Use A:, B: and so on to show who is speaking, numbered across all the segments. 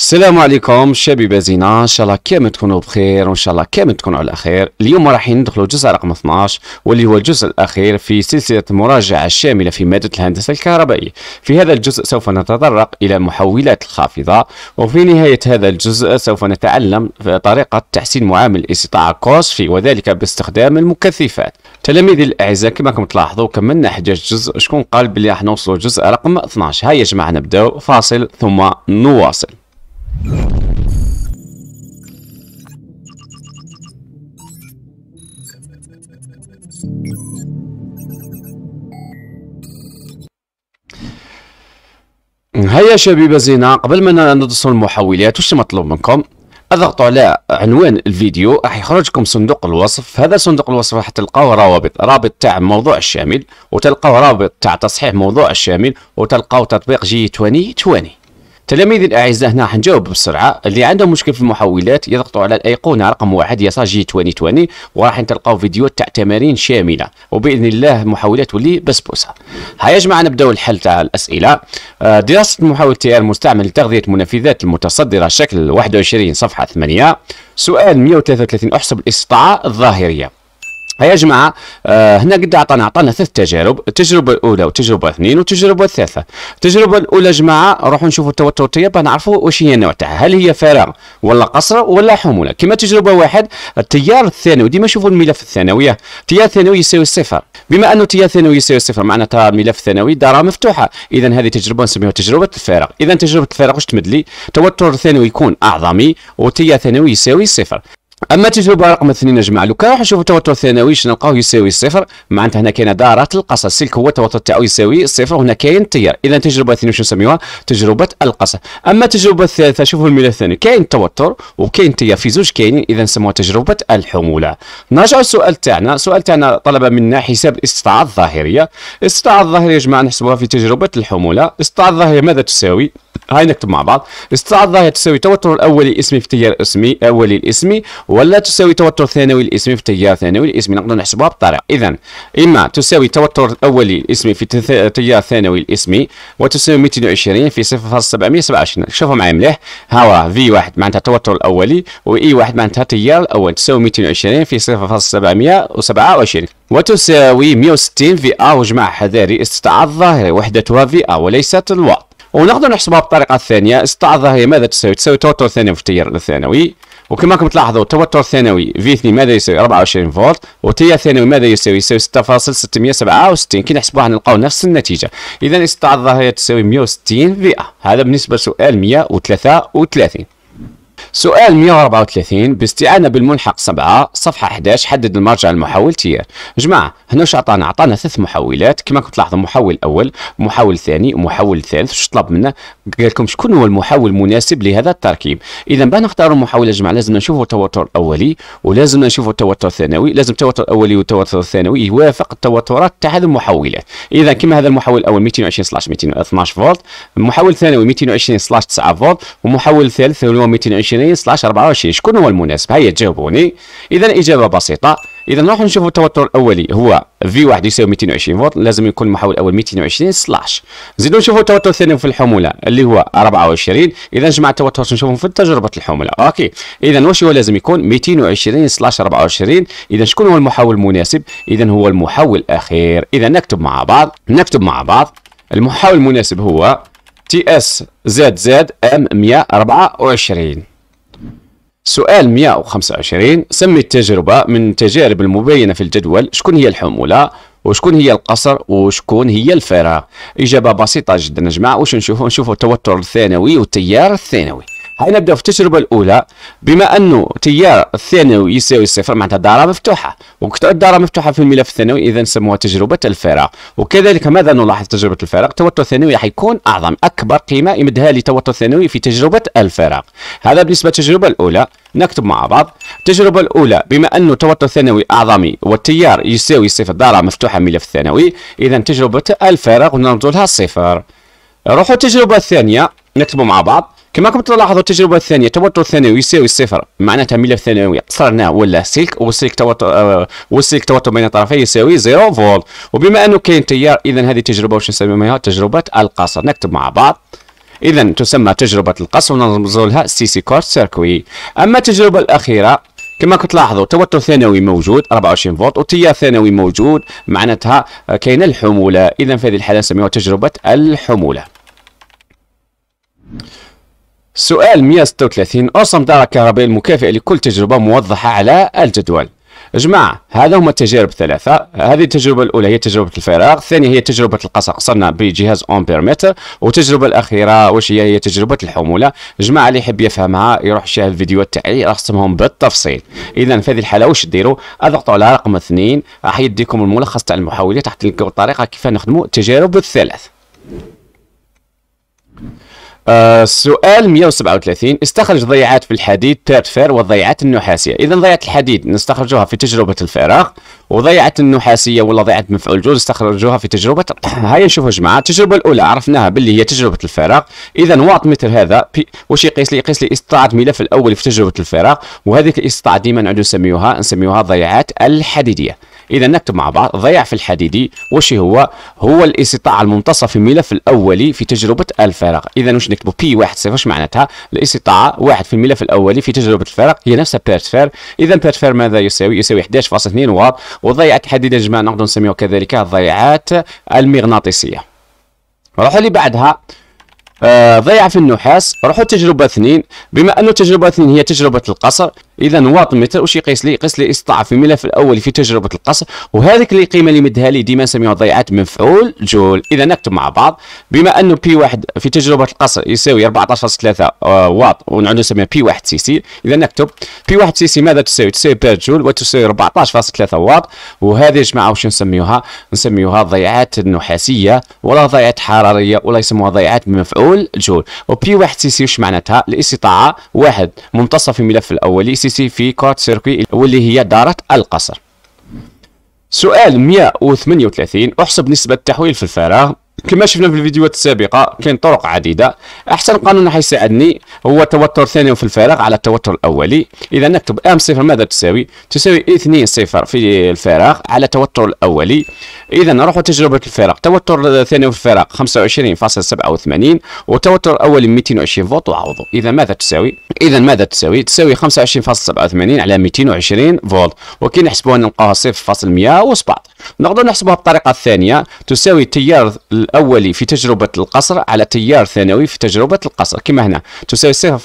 A: السلام عليكم شبيبه زينه ان شاء الله كامل تكونوا بخير وان شاء الله كامل تكونوا على خير اليوم راح ندخلوا الجزء رقم 12 واللي هو الجزء الاخير في سلسله المراجعه الشامله في ماده الهندسه الكهربائيه في هذا الجزء سوف نتطرق الى محولات الخافضه وفي نهايه هذا الجزء سوف نتعلم طريقه تحسين معامل الاستطاعه في وذلك باستخدام المكثفات تلاميذي الاعزاء كما راكم تلاحظوا كملنا 11 جزء شكون قال بلي راح نوصلوا الجزء رقم 12 هيا يا جماعه نبداو فاصل ثم نواصل هيا شبيبة زينة قبل ما ندرسوا المحولات وش مطلوب منكم اضغطوا على عنوان الفيديو راح يخرجكم صندوق الوصف هذا صندوق الوصف راح تلقاو روابط رابط تاع موضوع الشامل وتلقاو رابط تاع تصحيح موضوع الشامل وتلقاو تطبيق جي 20 20 تلاميذي الاعزاء هنا حنجاوب بسرعه اللي عندهم مشكل في المحولات يضغطوا على الايقونه رقم واحد يسار جي 2020 وراح تلقاو فيديو تاع تمارين شامله وباذن الله المحولات تولي بسبوسه ها يا جماعه نبداو الحل تاع الاسئله آه، دراسه المحاول تي ار المستعمل لتغذيه المنفذات المتصدره شكل 21 صفحه 8 سؤال 133 احسب الاستطاعه الظاهريه هيا يا جماعه آه هنا قد عطانا عطانا ثلاث تجارب التجربه الاولى والتجربه الاثنين والتجربه الثالثه التجربه الاولى جماعه روحوا نشوفوا التوتر تاعها نعرفوا واش هي النوع تاعها هل هي فراغ ولا قصر ولا حموله كما تجربه واحد التيار الثانوي ديما نشوفوا الملف الثانويه التيار الثانوي يساوي صفر بما انه التيار الثانوي يساوي صفر معناتها الملف الثانوي دارها مفتوحه اذا هذه تجربه نسميها تجربه الفراغ اذا تجربه الفراغ واش تمد لي التوتر الثانوي يكون اعظمي والتيار الثانوي يساوي صفر اما التجربه رقم اثنين يا جماعه لو كان راح نشوف التوتر الثانوي شنو يساوي الصفر معناتها هنا كاين دارات القصر السلك هو التوتر تاعو يساوي الصفر وهنا كاين التيار اذا التجربه الثانيه شنو نسميوها تجربه القصر اما التجربه الثالثه شوفوا الملف الثاني كاين التوتر وكاين التيار في زوج كاينين اذا نسموها تجربه الحموله نرجعوا السؤال تاعنا السؤال تاعنا طلب منا حساب الاستطاعه الظاهريه الاستطاعه الظاهريه يا جماعه نحسبوها في تجربه الحموله الاستطاعه الظاهريه ماذا تساوي هاي نكتب مع بعض الصاعدة الظاهرة تساوي توتر الأولي الاسمي في تيار اسمي أولي الاسمي ولا تساوي توتر ثانوي الاسمي في تيار ثانوي الاسمي نقدر نحسبوها بالطريقة إذا إما تساوي توتر الأولي الاسمي في تيار ثانوي الاسمي وتساوي 220 في 0.727 شوفوا معايا مليح ها هو في واحد معناتها التوتر الأولي و اي واحد معناتها التيار الأول تساوي 220 في 0.727 وتساوي 160 في أ وجمع حذاري استطاع الظاهرة وحدتها في أ آه، وليست الوقت ونقدر نحسبها بالطريقه الثانيه استعرضها هي ماذا تساوي تساوي توتر ثانوي في التيار الثانوي وكما راكم تلاحظوا التوتر الثانوي في 2 ماذا يساوي 24 فولت والتيار الثانوي ماذا يساوي يساوي 6.667 كي نحسبوها نلقاو نفس النتيجه اذا استعرضها هي تساوي 160 في هذا بالنسبه لسؤال 133 سؤال 134 باستعانه بالملحق 7 صفحه 11 حدد المرجع المحول تيار جماعه هنا واش عطانا عطانا ثلاث محولات كما كنت تلاحظوا محول اول محول ثاني ومحول ثالث واش طلب منا قال لكم شكون هو المحول المناسب لهذا التركيب اذا باه نختاروا محاوله جمع لازم نشوفوا التوتر الاولي ولازم نشوفوا التوتر الثانوي لازم التوتر الاولي والتوتر الثانوي يوافق التوترات تاع هذه المحولات اذا كما هذا المحول الاول 220 سلاش 212 فولت المحول الثانوي 220 سلاش 9 فولت والمحول الثالث هو 220 سلاش 24 شكون هو المناسب هيا جاوبوني اذا اجابه بسيطه اذا نروح نشوف التوتر الاولي هو في واحد يساوي 220 فولت لازم يكون المحول الاول 220 سلاش نزيدو نشوفو التوتر الثاني في الحموله اللي هو 24 اذا نجمع التوتر نشوفهم في تجربه الحموله اوكي اذا واش هو لازم يكون 220 سلاش 24 اذا شكون هو المحول المناسب اذا هو المحول الاخير اذا نكتب مع بعض نكتب مع بعض المحول المناسب هو تي اس زد زد ام 124 سؤال 125 سمي التجربة من التجارب المبينة في الجدول شكون هي الحمولة وشكون هي القصر وشكون هي الفراغ إجابة بسيطة جدا يا جماعة واش نشوفوا نشوفوا التوتر الثانوي والتيار الثانوي هاي نبداو في التجربه الاولى بما انه تيار الثانوي يساوي صفر معناتها الداره مفتوحه وقت الداره مفتوحه في الملف الثانوي اذا نسموها تجربه الفراغ وكذلك ماذا نلاحظ تجربه الفراغ التوتر الثانوي يكون اعظم اكبر قيمه يمدها لي توتر ثانوي في تجربه الفراغ هذا بالنسبه للتجربه الاولى نكتب مع بعض التجربة الأولى بما أنه توتر ثانوي أعظمي والتيار يساوي صفر دارة مفتوحة ملف ثانوي إذا تجربة الفارغ نردو لها صفر نروحوا التجربة الثانية نكتبوا مع بعض كما راكم تلاحظوا التجربة الثانية توتر ثانوي يساوي صفر معناتها ملف ثانوي قصرناه ولا سلك والسلك توتر آه، والسلك توتر بين الطرفين يساوي زيرو فولت وبما أنه كاين تيار إذا هذه تجربة واش نسميها تجربة القصر نكتب مع بعض إذا تسمى تجربة القص ونرمزوا لها سي سي كورت سيركوي أما التجربة الأخيرة كما كتلاحظوا توتر ثانوي موجود 24 فولت وتيار ثانوي موجود معناتها كاينه الحموله اذا في هذه الحاله نسميها تجربه الحموله سؤال 136 أرسم دارة كهربائية المكافئة لكل تجربة موضحة على الجدول جماعة هذا هما التجارب الثلاثة هذه التجربة الأولى هي تجربة الفراغ الثانية هي تجربة القصة قصرنا بجهاز أمبير متر والتجربة الأخيرة واش هي هي تجربة الحمولة جماعة اللي يحب يفهمها يروح يشاهد الفيديوهات تاعي رسمهم بالتفصيل إذا في هذه الحالة واش ديروا اضغطوا على رقم اثنين راح يديكم الملخص تاع المحاولة راح تلقوا الطريقة كيف نخدموا التجارب الثلاث السؤال آه، 137 استخرج ضيعات في الحديد فير والضيعات النحاسيه اذا ضيعات الحديد نستخرجوها في تجربه الفراغ وضيعات النحاسيه ولا ضيعات مفعول جوز نستخرجوها في تجربه هيا نشوفوا يا جماعه التجربه الاولى عرفناها باللي هي تجربه الفراغ اذا واط متر هذا بي... واش يقيس لي يقيس لي استطاعه ملف الاول في تجربه الفراغ وهذيك الاستطاعه ديما نعود نسميوها نسميوها ضيعات الحديديه اذا نكتب مع بعض ضياع في الحديدي واش هو هو الاستطاعه الممتصه في الملف الاولي في تجربه الفرق اذا واش نكتبوا بي واحد صفر واش معناتها الاستطاعه واحد في الملف الاولي في تجربه الفرق هي نفسها بيرتفير اذا بيرتفير ماذا يساوي يساوي 11.2 واط وضيعه الحديدي يا جماعه نقدر نسميه كذلك الضيعات المغناطيسيه نروحوا اللي بعدها آه في النحاس روحوا التجربه اثنين بما انه التجربه اثنين هي تجربه القصر اذا واط متى واش يقيس لي يقيس لي استطاع في الملف الاول في تجربه القصر وهذيك اللي القيمه اللي مدها لي ديما نسميوها ضيعات مفعول جول اذا نكتب مع بعض بما انه بي واحد في تجربه القصر يساوي 14.3 آه، واط ونعود نسميها بي واحد سي سي اذا نكتب بي واحد سي سي ماذا تساوي تساوي بير جول وتساوي 14.3 واط وهذه يا جماعه واش نسميوها نسميوها ضيعات نحاسيه ولا ضيعات حراريه ولا يسموها ضيعات مفعول جول وبي واحد سي سي واش معناتها الاستطاعه واحد منتصف الملف الاولي سي سي في كورت سيركوي واللي هي دارة القصر سؤال 138 احسب نسبة التحويل في الفراغ كما شفنا في الفيديوهات السابقه كاين طرق عديده احسن قانون حيساعدني هو توتر ثاني في الفراغ على التوتر الاولي اذا نكتب ام صفر ماذا تساوي تساوي اثنين صفر في الفراغ على التوتر الاولي اذا نروح تجربه الفراغ توتر ثاني في الفراغ 25.87 وتوتر الاولي 220 فولت وعوضه اذا ماذا تساوي اذا ماذا تساوي تساوي 25.87 على 220 فولت وكي نحسبوها نلقاوها 0.117 نقدر نحسبوها بالطريقه الثانيه تساوي تيار الأولي في تجربة القصر على تيار ثانوي في تجربة القصر كما هنا تساوي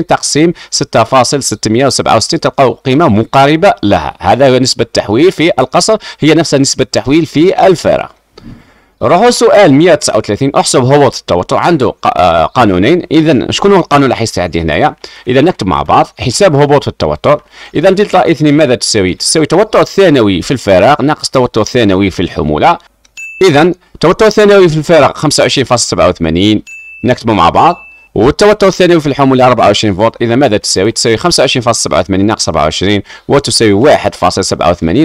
A: 0.727 تقسيم 6.667 تلقاو قيمة مقاربة لها هذا هو نسبة التحويل في القصر هي نفس نسبة التحويل في الفارق روحوا سؤال 139 احسب هبوط التوتر عنده آه، قانونين اذا شكون هو القانون اللي حيستعدي هنايا اذا نكتب مع بعض حساب هبوط التوتر اذا دلتا اثنين ماذا تساوي تساوي توتر ثانوي في الفراغ ناقص توتر ثانوي في الحموله اذا التوتر الثانوي في الفارق 25.87 نكتبه مع بعض والتوتر الثانوي في الحمولة 24 فولت إذا ماذا تساوي؟ تساوي 25.87 ناقص 24 وتساوي 1.87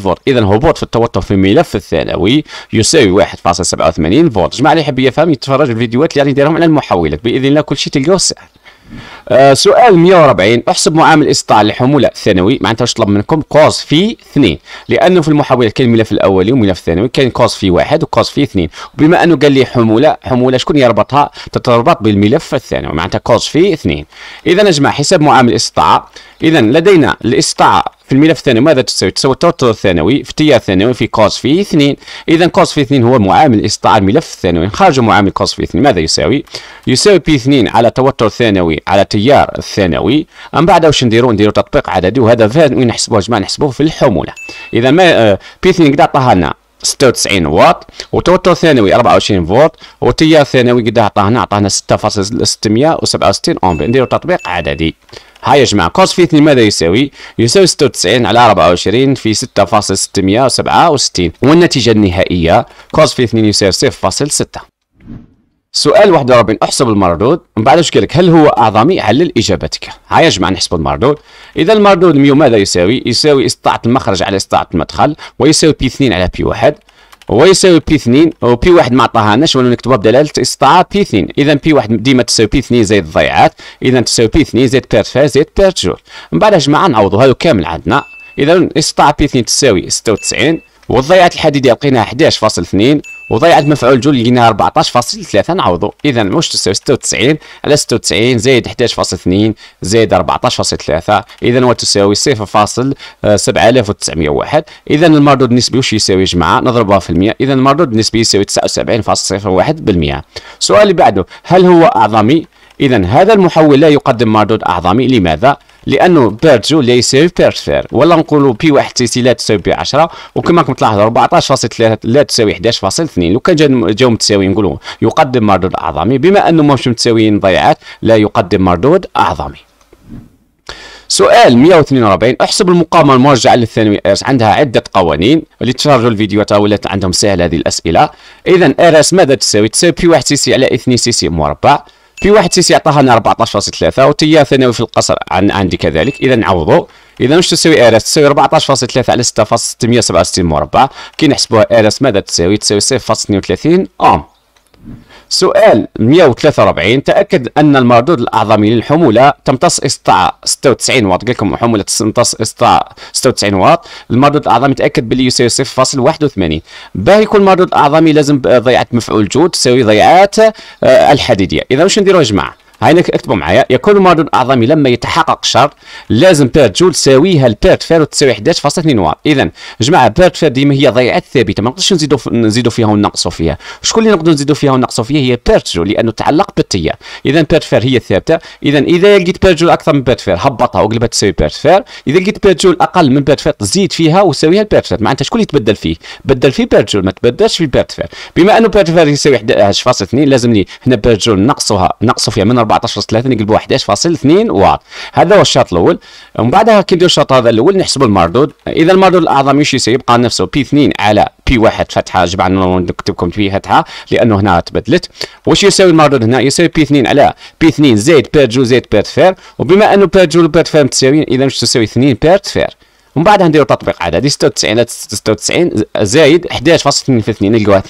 A: فولت إذا هبوط في التوتر في الملف الثانوي يساوي 1.87 فولت جماعة اللي يحب يفهم يتفرج الفيديوهات اللي راني يعني دايرهم على المحولات بإذن الله كل شيء تلقاه سهل آه سؤال 140 احسب معامل استطاع لحموله ثانوي معناتها واش طلب منكم كوز في 2 لانه في المحاوله كان الملف الاولي والملف الثانوي كان كوز في واحد وكوز في 2 وبما انه قال لي حموله حموله شكون يربطها تتربط بالملف الثانوي معناتها كوز في 2 اذا نجمع حساب معامل استطاع اذا لدينا الاستطاع في الملف الثانوي ماذا تساوي؟ تساوي التوتر الثانوي في التيار الثانوي في كوز في 2 اذا كوز في 2 هو معامل استطاع الملف الثانوي خارج معامل كوز في 2 ماذا يساوي؟ يساوي بي 2 على توتر ثانوي على تيار الثانوي من بعد واش نديرو نديرو تطبيق عددي وهذا فين نحسبوه جماعه نحسبوه في الحموله اذا ما آه، بي 2 قد عطاها لنا 96 واط وتوتر ثانوي 24 فولت وتيار ثانوي قد عطاهنا عطاهنا 6.667 امبير نديرو تطبيق عددي ها يا جماعه كوس فيتني ماذا يساوي يساوي 96 على 24 في 6.667 والنتيجه النهائيه كوس فيتني يساوي 0.6 سؤال 41 احسب المردود من بعد ايش لك هل هو اعظمي علل اجابتك ها يا جماعه نحسب المردود اذا المردود ميو ماذا يساوي يساوي استطاعه المخرج على استطاعه المدخل ويساوي بي 2 على بي 1 ويساوي بي 2 وبي 1 ما عطاهاناش ولا نكتبها بدلاله استطاعه بي 2 اذا بي 1 ديما تساوي بي 2 زائد الضيعات اذا تساوي بي 2 زائد بير فاز زائد بير جول من بعد يا جماعه نعوضوا هذا كامل عندنا اذا استطاعه بي 2 تساوي 96 والضيعات الحديديه لقيناها 11.2 وضيعت مفعول جول لقيناها 14.3 نعوضو اذا واش تساوي 96 على 96 زائد 11.2 زائد 14.3 اذا وتساوي 0.7901 اذا المردود النسبي واش يساوي يا جماعه نضربها في المئة اذا المردود النسبي يساوي 79.01% سؤال اللي بعده هل هو اعظمي اذا هذا المحول لا يقدم مردود اعظمي لماذا لانه بيرجو لي يساوي بيرفير ولا نقولوا بي واحد تيسي لا تساوي بي 10 وكما راكم تلاحظوا 14.3 لا تساوي 11.2 لو كان جاو متساويين نقولوا يقدم مردود اعظمي بما انه ماهمش متساويين ضيعات لا يقدم مردود اعظمي سؤال 142 احسب المقاومه المرجعه للثانوي ارس عندها عده قوانين اللي تشارجوا الفيديو تا ولات عندهم سهل هذه الاسئله اذا ارس ماذا تساوي تساوي بي 1 سي سي على 2 سي سي مربع في واحد سيسي عطاها لنا 14.3 وتيا ثانوي في القصر عن عندي كذلك اذا نعوضوا اذا واش تساوي ار اس تساوي 14.3 على 6.667 مربع كي نحسبوها ار اس ماذا تساوي تساوي 0.32 اوم سؤال 143 تأكد أن المردود الأعظمي للحمولة تمتص إسطاع 96 واط قال لكم حمولة تمتص إسطاع 96 واط المردود الأعظمي تأكد باللي يساوي 0.81 باه يكون المردود الأعظمي لازم ضيعة مفعول جود تساوي ضيعات آه، الحديدية إذا واش نديرو يا جماعة هينك اكتبوا معايا يكون مردود اعظمي لما يتحقق الشرط لازم بيرت جول تساويها البيرت فير وتساوي 11.2 واط اذا جماعه بيرت فير ديما هي ضيعات ثابته ما نقدرش نزيدوا نزيدوا فيها وننقصوا فيها شكون اللي نقدروا نزيدوا فيها وننقصوا فيها هي بيرت جول لانه تعلق بالتيار اذا بيرت فير هي الثابته اذا اذا لقيت بيرت جول اكثر من بيرت فير هبطها وقلبها تساوي بيرت فير اذا لقيت بيرت جول اقل من بيرت فير زيد فيها وساويها البيرت فير معناتها شكون اللي تبدل فيه بدل فيه بيرت جول ما تبدلش في بيرت فير بما انه بيرت فير يساوي 11.2 لازم لي هنا بيرت جول نقصوها نقصوا فيها من 14 نقلبوا 11.2 واط هذا هو الشوط الاول ومن بعدها كي نديرو الشوط هذا الاول نحسبوا المردود اذا المردود الاعظم واش يساوي يبقى نفسه بي 2 على بي 1 فتحه جمعنا نكتبكم بي فتحه لانه هنا تبدلت واش يساوي المردود هنا يساوي بي 2 على بي 2 زائد بير جو زائد بير فير وبما انه بير جو وبير فير متساويين اذا واش تساوي 2 بير فير ومن بعد غنديروا تطبيق عددي 96 96 زايد 11.82 نلقاوها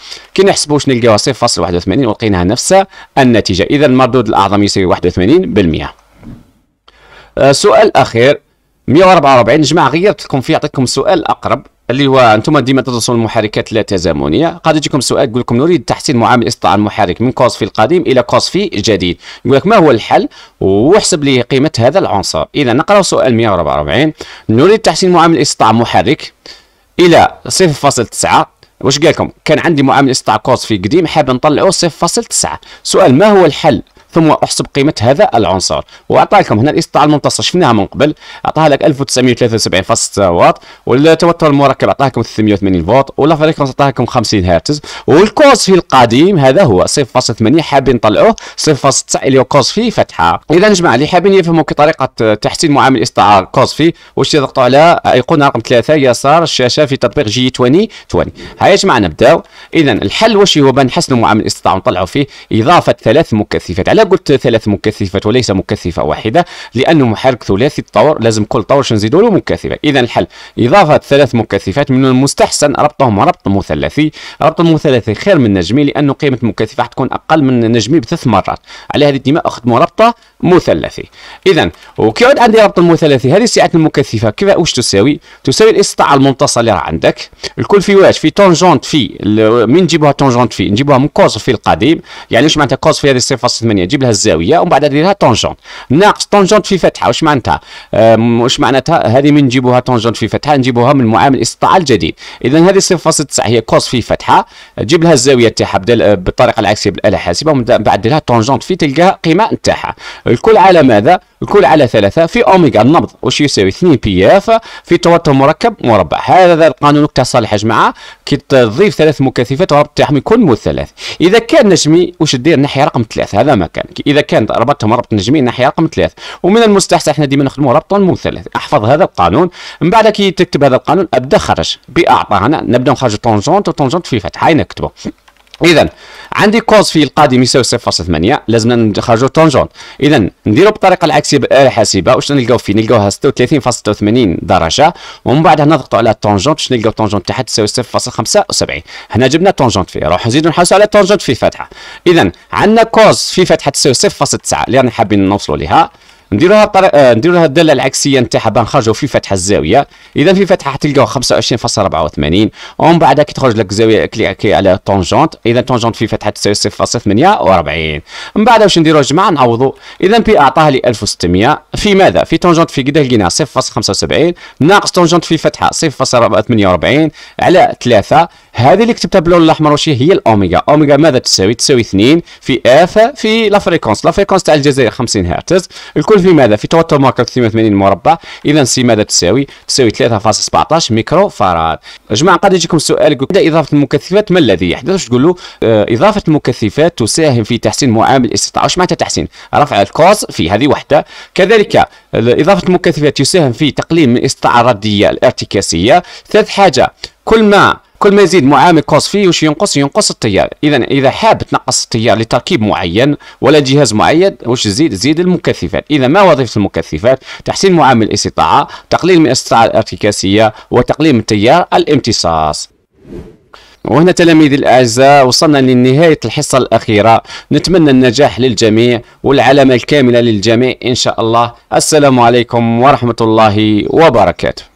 A: 22.4 كي نحسبوا واش نلقاوها 0.81 ولقيناها نفسها النتيجه اذا المردود الاعظم يساوي 81% آه، سؤال اخير 144 جماعه غيرت لكم فيه عطيتكم سؤال اقرب اللي هو انتم ديما تدرسون المحركات لا تزامنيه قاعد يجيكم سؤال يقول لكم نريد تحسين معامل استطاع المحرك من كوز في القديم الى كوز في جديد يقول لك ما هو الحل واحسب لي قيمه هذا العنصر اذا نقرا سؤال 144 نريد تحسين معامل استطاع محرك الى 0.9 واش قال لكم كان عندي معامل استطاع كوز في قديم حاب نطلعه 0.9 سؤال ما هو الحل ثم احسب قيمه هذا العنصر واعطى لكم هنا الاستطاعه الممتصه شفناها من قبل اعطاها لك 1973.6 واط والتوتر المركب اعطاها لكم 380 فولت ولا فريكونس اعطاها لكم 50 هرتز والكوز في القديم هذا هو 0.8 حابين نطلعوه 0.9 اللي هو كوز في فتحه اذا جماعه اللي حابين يفهموا طريقه تحسين معامل الاستطاعه كوز في واش يضغطوا على ايقونه رقم 3 يسار الشاشه في تطبيق جي 20 20 هيا يا جماعه نبداو اذا الحل واش هو بنحسنوا معامل الاستطاعه ونطلعوا فيه اضافه ثلاث مكثفات على قلت ثلاث مكثفات وليس مكثفه واحده لانه محرك ثلاثي الطور لازم كل طور نزيدوا له مكثفه اذا الحل اضافه ثلاث مكثفات من المستحسن ربطهم ربط مثلثي ربط المثلثي خير من نجمي لانه قيمه المكثفه حتكون اقل من نجمي بثلاث مرات على هذه الدماء اخذ مربطه مثلثي اذا وكيعود عندي ربط المثلثي هذه السعات المكثفه كيف واش تساوي تساوي الاستطاعه الممتصه اللي راه عندك الكل في واش في تونجونت في من نجيبوها تونجونت في نجيبوها من كوز في القديم يعني واش معناتها كوز في هذه 8 جيب لها الزاويه ومن بعد ديرها تونجونت ناقص تونجونت في فتحه واش معناتها واش معناتها هذه من نجيبوها تونجونت في فتحه نجيبوها من معامل الاستطاعه الجديد اذا هذه 9 هي كوز في فتحه جيب لها الزاويه تاعها بالطريقه العكسيه بالاله الحاسبه ومن بعد ديرها تونجونت في تلقى قيمه نتاعها الكل على ماذا الكل على ثلاثة في أوميغا النبض وش يساوي 2 بي اف في توتر مركب مربع هذا القانون يا جماعة كي تضيف ثلاث مكثفات وربط يكون كل مثلث إذا كان نجمي وش دير ناحية رقم ثلاثة هذا ما كان إذا كان ربطهم ربط نجمي ناحية رقم ثلاثة ومن المستحسن احنا ديما نخدموا ربط مثلث احفظ هذا القانون من بعد كي تكتب هذا القانون ابدا خرج بأعطى هنا نبدا نخرج طونجونت وطونجونت في فتحة هاي نكتبه اذا عندي كوز في القادم يساوي 0.8 لازمنا نخرجوا طونجون اذا نديروا بالطريقه العكسيه الحاسبه آه، واش نلقاو فيه نلقاوها 36.86 درجه ومن بعد نضغطوا على الطونجونت باش نلقاو طونجونت تحت تساوي 0.75 هنا جبنا طونجونت فيه نروح نزيدوا نحوسوا على طونجونت في فتحه اذا عندنا كوز في فتحه تساوي 0.9 اللي راني حابين نوصلوا لها نديرو لها الطريق آه، نديرو الداله العكسيه نتاعها باه نخرجوا في فتح الزاويه اذا في فتحه حتلقاو 25.84 ومن بعد كي تخرج لك الزاويه كليكي على طونجونت اذا طونجونت في فتحه تساوي 0.48 من بعد واش نديرو جماعه نعوضوا اذا بي اعطاها لي 1600 في ماذا في طونجونت في قد لقيناها 0.75 ناقص طونجونت في فتحه 0.48 على 3 هذه اللي كتبتها باللون الاحمر واش هي الاوميغا اوميغا ماذا تساوي تساوي 2 في اف في لا فريكونس لا فريكونس تاع الجزائر 50 هرتز الكل في ماذا في توتر مركب 82 مربع اذا سي ماذا تساوي تساوي 3.17 ميكرو فاراد جماعه قد يجيكم سؤال يقول اضافه المكثفات ما الذي يحدث تقول له آه، اضافه المكثفات تساهم في تحسين معامل الاستطاعه واش معناتها تحسين رفع الكوز في هذه وحده كذلك اضافه المكثفات يساهم في تقليل من الاستطاعه الرديه الارتكاسيه ثالث حاجه كل ما كل ما يزيد معامل كوس فيه وش ينقص ينقص التيار اذا اذا حاب تنقص التيار لتركيب معين ولا جهاز معين وش تزيد زيد المكثفات اذا ما وظيفه المكثفات تحسين معامل الاستطاعه تقليل من الاستطاعه الارتكاسيه وتقليل من التيار الامتصاص وهنا تلاميذي الاعزاء وصلنا لنهايه الحصه الاخيره نتمنى النجاح للجميع والعلامه الكامله للجميع ان شاء الله السلام عليكم ورحمه الله وبركاته